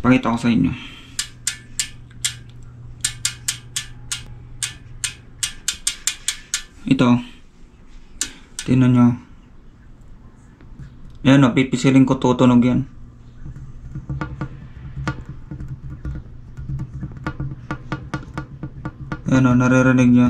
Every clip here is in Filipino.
Pakita ko sa inyo. Ito. Tingnan nyo. Ayan, napipisiling oh, ko tutunog yan. Ayan o, oh, naririnig nyo.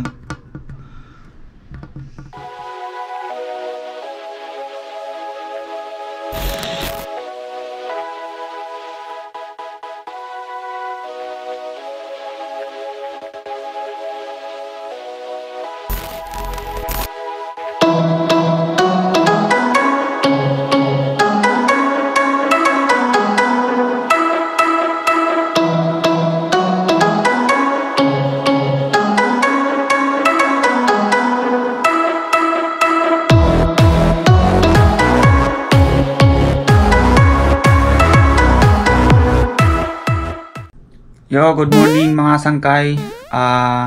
Yo, good morning mga sangkay. Ah, uh,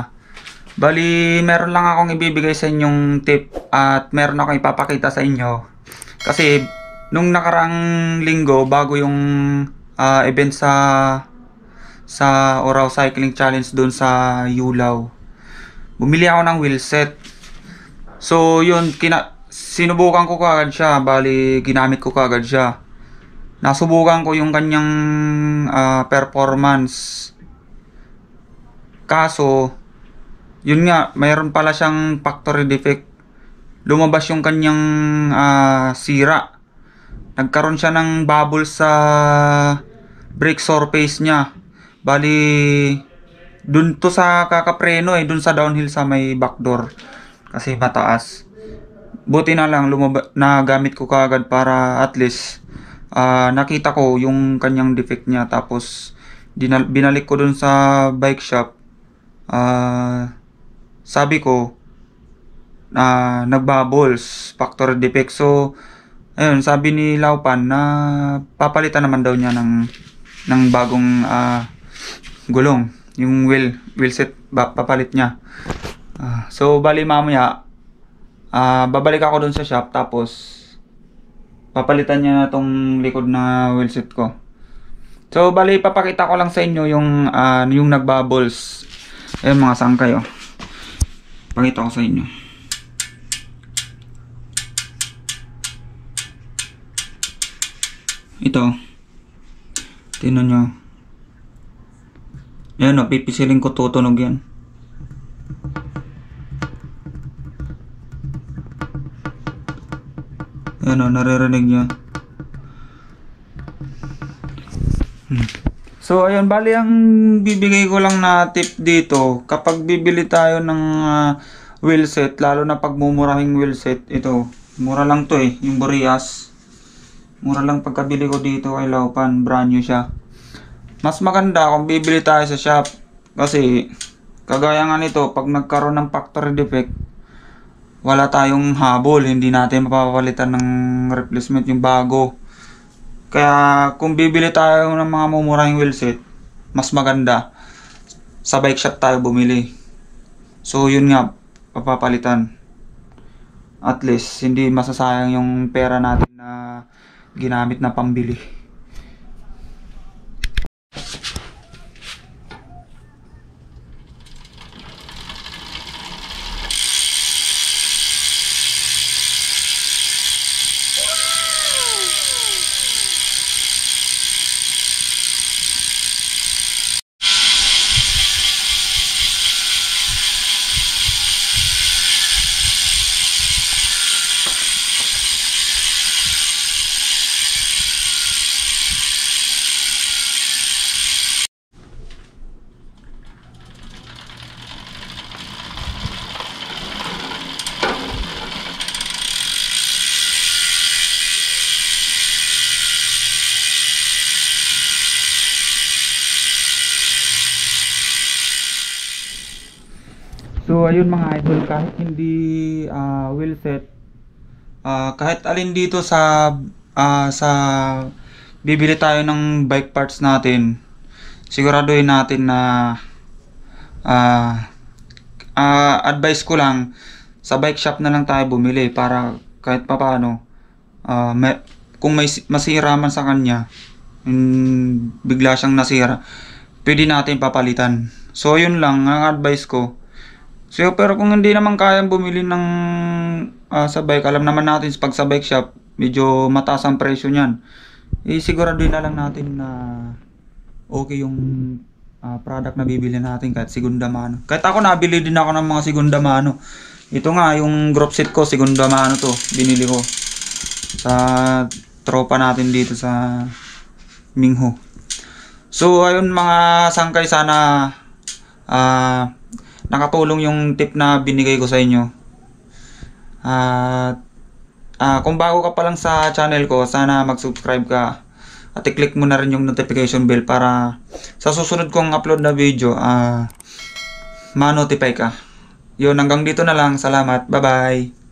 bali meron lang akong ibibigay sa inyong tip at meron akong ipapakita sa inyo. Kasi nung nakarang linggo bago yung uh, event sa sa Oral Cycling Challenge doon sa Yulaw. Bumili ako ng wheelset. So, yun, kina sinubukan ko kagad siya. Bali, ginamit ko kagad siya. Nasubukan ko yung kanyang uh, performance Kaso, yun nga, mayroon pala siyang factory defect. Lumabas yung kanyang uh, sira. Nagkaroon siya ng bubble sa brake surface niya. Bali, dun to sa kakapreno eh, dun sa downhill sa may backdoor. Kasi mataas. Buti na lang, lumaba, nagamit ko kagad para at least uh, nakita ko yung kanyang defect niya. Tapos, binalik ko dun sa bike shop uh, sabi ko na uh, nagbaballs factor defect so ayun sabi ni Laupan na papalitan naman daw niya ng ng bagong uh, gulong yung wheel wheel set papalit niya uh, so bali mamaya uh, babalik ako dun sa shop tapos papalitan niya na tong likod na wheel set ko so bali papakita ko lang sa inyo yung uh, yung nagbubbles Ayan mga sangkay oh. Pakita ko sa inyo. Ito. Tingnan nyo. Ayan oh, pipisiling ko tutunog yan. Ayan o, oh. naririnig nyo. Hmm. So ayun, bali ang bibigay ko lang na tip dito, kapag bibili tayo ng uh, wheel set, lalo na pag mumurahing wheel set, ito, mura lang to eh, yung Boreas. Mura lang pagkabili ko dito kay Laupan, brand new siya. Mas maganda kung bibili tayo sa shop kasi kagaya nga nito, pag nagkaroon ng factory defect, wala tayong habol, hindi natin mapapalitan ng replacement yung bago. Kaya kung bibili tayo ng mga mumurahing wheelset, mas maganda sa bike shop tayo bumili. So yun nga, papapalitan. At least hindi masasayang yung pera natin na ginamit na pambili. ayun mga idol kahit hindi uh, ah, wheel set uh, kahit alin dito sa uh, sa bibili tayo ng bike parts natin siguraduhin natin na uh, uh, advice ko lang sa bike shop na lang tayo bumili para kahit papaano uh, may, kung may masira man sa kanya um, bigla siyang nasira pwede natin papalitan so yun lang ang advice ko So, pero kung hindi naman kayang bumili ng uh, sa bike, alam naman natin pag sa bike shop, medyo mataas ang presyo niyan. Eh, siguraduhin na lang natin na okay yung uh, product na bibili natin kahit segunda mano. Kahit ako nabili din ako ng mga segunda mano. Ito nga yung group set ko, segunda mano to, binili ko sa tropa natin dito sa Mingho. So ayun mga sangkay sana ah uh, nakatulong yung tip na binigay ko sa inyo. At uh, kung bago ka pa lang sa channel ko, sana mag-subscribe ka at i-click mo na rin yung notification bell para sa susunod kong upload na video, uh, ma-notify ka. Yun, hanggang dito na lang. Salamat. Bye-bye.